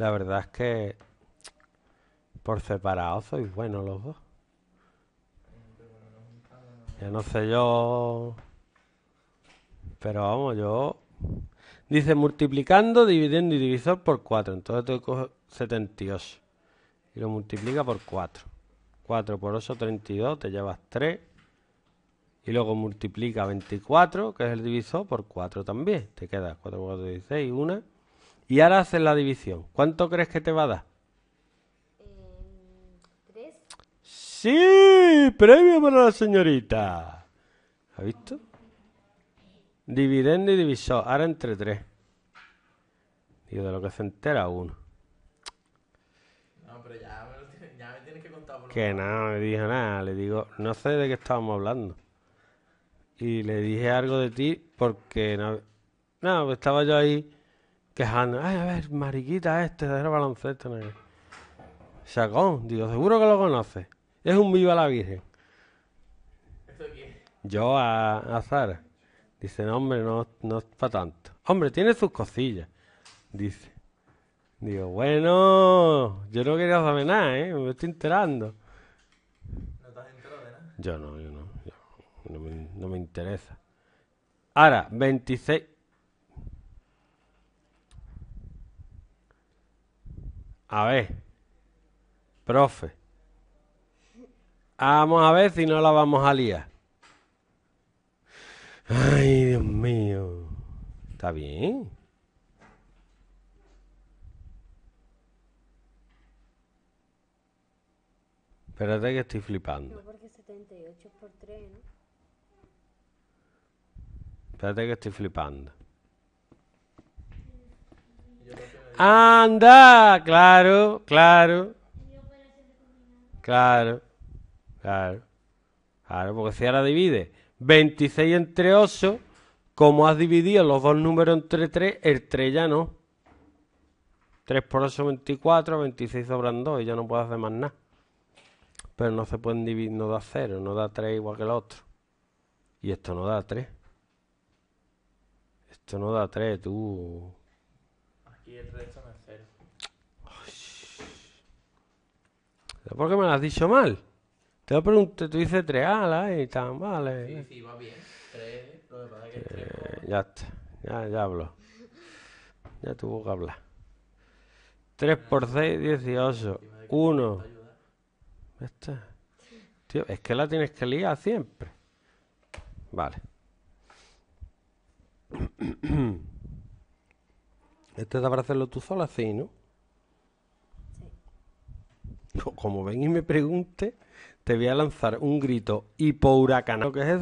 La verdad es que por separado soy bueno los dos. Ya no sé yo. Pero vamos, yo. Dice multiplicando, dividiendo y divisor por 4. Entonces te coges 78. Y lo multiplica por 4. 4 por 8, 32. Te llevas 3. Y luego multiplica 24, que es el divisor, por 4 también. Te queda 4 por 4, 16, 1. Y ahora haces la división. ¿Cuánto crees que te va a dar? ¿Tres? Sí, premio para la señorita. ¿Ha visto? Dividendo y divisor. Ahora entre tres. Digo, de lo que se entera uno. No, pero ya, me tienes que contar. Por que no, no, me dijo nada. Le digo, no sé de qué estábamos hablando. Y le dije algo de ti porque no, no, estaba yo ahí quejando. Ay, a ver, mariquita este, de baloncesto. ¿no? Chacón, digo, seguro que lo conoce. Es un a la Virgen. Yo a, Sara. Dice, no, hombre, no, no es para tanto. Hombre, tiene sus cosillas. Dice. Digo, bueno, yo no quería saber nada, ¿eh? Me estoy enterando. ¿No estás enterado de nada? Yo no, yo no. no, me, no me interesa. Ahora, 26. A ver, profe. Ah, vamos a ver si no la vamos a liar. Ay, Dios mío. Está bien. Espérate que estoy flipando. No, porque 78 por 3, ¿no? Espérate que estoy flipando. Anda, claro, claro. Claro, claro. Claro, porque si ahora divide 26 entre 8, como has dividido los dos números entre 3, el 3 ya no. 3 por 8, 24, 26 sobran 2 y ya no puedes hacer más nada. Pero no se pueden dividir, no da 0, no da 3 igual que el otro. Y esto no da 3. Esto no da 3, tú y el resto no es cero. ¿Por qué me lo has dicho mal? Te lo pregunté, tú dices 3 alas y tan, vale. Sí, sí, va bien. 3, lo que pasa es que 3. Eh, ya está, ya, hablo. Ya tuvo que hablar. 3 ah, por 6, 18. 1. Esta. Tío, es que la tienes que liar siempre. Vale. Este es para hacerlo tú sola, así, ¿no? Como ven y me pregunte, te voy a lanzar un grito huracán ¿Qué es eso?